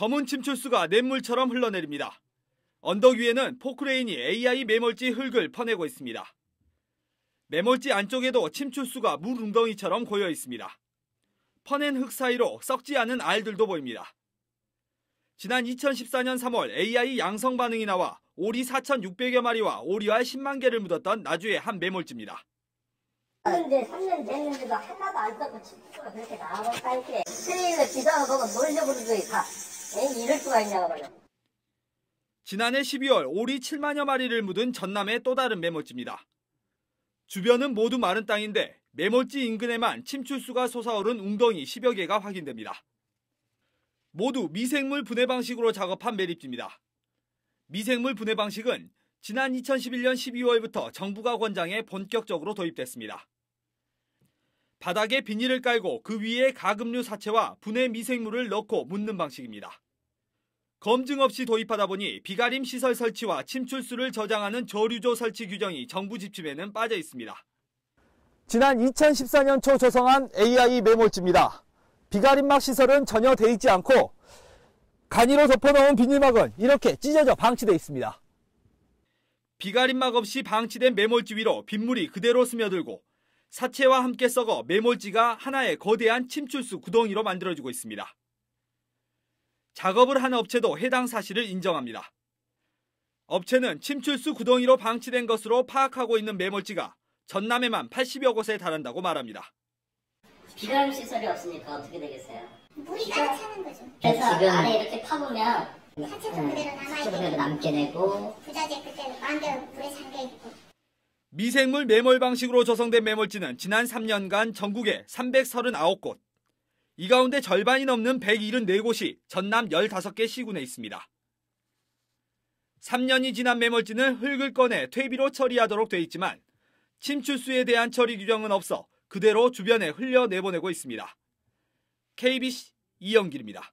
검은 침출수가 냇물처럼 흘러내립니다. 언덕 위에는 포크레인이 AI 매몰지 흙을 퍼내고 있습니다. 매몰지 안쪽에도 침출수가 물웅덩이처럼 고여 있습니다. 퍼낸 흙 사이로 썩지 않은 알들도 보입니다. 지난 2014년 3월 AI 양성 반응이 나와 오리 4,600여 마리와 오리와 10만 개를 묻었던 나주의 한 매몰지입니다. 근데 3년 됐는데도 하나도 안 썩고 침투가 그렇게 나와서 이렇게 쓰레기를 지도하고 놀려버린 거예요 다. 이럴 수가 있냐고 말이야. 지난해 12월 오리 7만여 마리를 묻은 전남의 또 다른 매몰지입니다. 주변은 모두 마른 땅인데 매몰지 인근에만 침출수가 솟아오른 웅덩이 10여 개가 확인됩니다. 모두 미생물 분해 방식으로 작업한 매립지입니다. 미생물 분해 방식은 지난 2011년 12월부터 정부가 권장해 본격적으로 도입됐습니다. 바닥에 비닐을 깔고 그 위에 가금류 사체와 분해 미생물을 넣고 묻는 방식입니다. 검증 없이 도입하다 보니 비가림 시설 설치와 침출수를 저장하는 저류조 설치 규정이 정부 집침에는 빠져 있습니다. 지난 2014년 초 조성한 AI 매몰지입니다. 비가림막 시설은 전혀 돼 있지 않고 간이로 덮어놓은 비닐막은 이렇게 찢어져 방치돼 있습니다. 비가림막 없이 방치된 매몰지 위로 빗물이 그대로 스며들고 사체와 함께 썩어 매몰지가 하나의 거대한 침출수 구덩이로 만들어지고 있습니다. 작업을 한 업체도 해당 사실을 인정합니다. 업체는 침출수 구덩이로 방치된 것으로 파악하고 있는 매몰지가 전남에만 80여 곳에 달한다고 말합니다. 비감 시설이 없으니까 어떻게 되겠어요? 물이 따라 차는 거죠. 그래서 지금 아래 이렇게 파보면 사체도 그대로 네, 남아 있고 부자재 그때 완전 물에 잠겨 있고 미생물 매몰 방식으로 조성된 매몰지는 지난 3년간 전국에 339곳, 이 가운데 절반이 넘는 174곳이 전남 15개 시군에 있습니다. 3년이 지난 매몰지는 흙을 꺼내 퇴비로 처리하도록 돼 있지만 침출수에 대한 처리 규정은 없어 그대로 주변에 흘려내보내고 있습니다. KBC 이영길입니다.